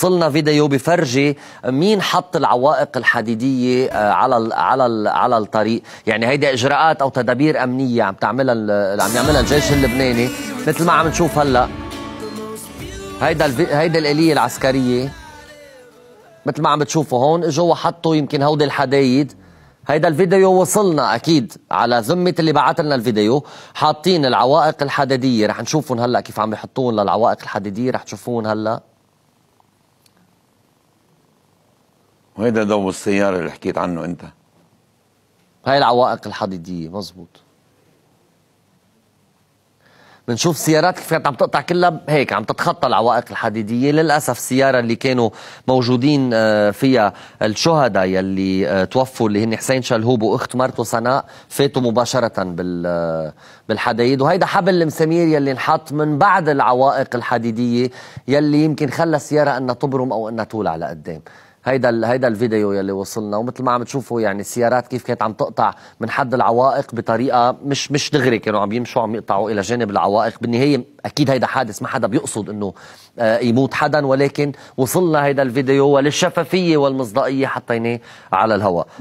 وصلنا فيديو بفرجي مين حط العوائق الحديديه آه، على ال على ال على الطريق يعني هيدا اجراءات او تدابير امنيه عم تعملها عم يعملها الجيش اللبناني مثل ما عم نشوف هلا هيدا هيدا الاليه العسكريه مثل ما عم بتشوفوا هون اجوا وحطوا يمكن هودي الحدايد هيدا الفيديو وصلنا اكيد على ذمه اللي بعت لنا الفيديو حاطين العوائق الحديديه رح نشوفهم هلا كيف عم يحطون للعوائق الحديديه رح تشوفون هلا وهيدا دوب السيارة اللي حكيت عنه أنت هاي العوائق الحديدية مزبوط بنشوف سيارات كيف كانت عم تقطع كلها هيك عم تتخطى العوائق الحديديه للاسف السياره اللي كانوا موجودين آه، فيها الشهداء يلي آه، توفوا اللي هن حسين شلهوب واخت مرته سناء فاتوا مباشره بال آه، بالحدايد وهيدا حبل المسامير يلي انحط من بعد العوائق الحديديه يلي يمكن خلى السياره انها تبرم او انها تولع لقدام هيدا هيدا الفيديو يلي وصلنا ومثل ما عم تشوفوا يعني السيارات كيف كانت عم تقطع من حد العوائق بطريقه مش مش دغري كانوا عم يمشوا عم يقطعوا الى جانب العوائق بالنهايه اكيد هيدا حادث ما حدا بيقصد انه آه، يموت حدا ولكن وصلنا هيدا الفيديو وللشفافيه والمصداقيه حطيناه على الهواء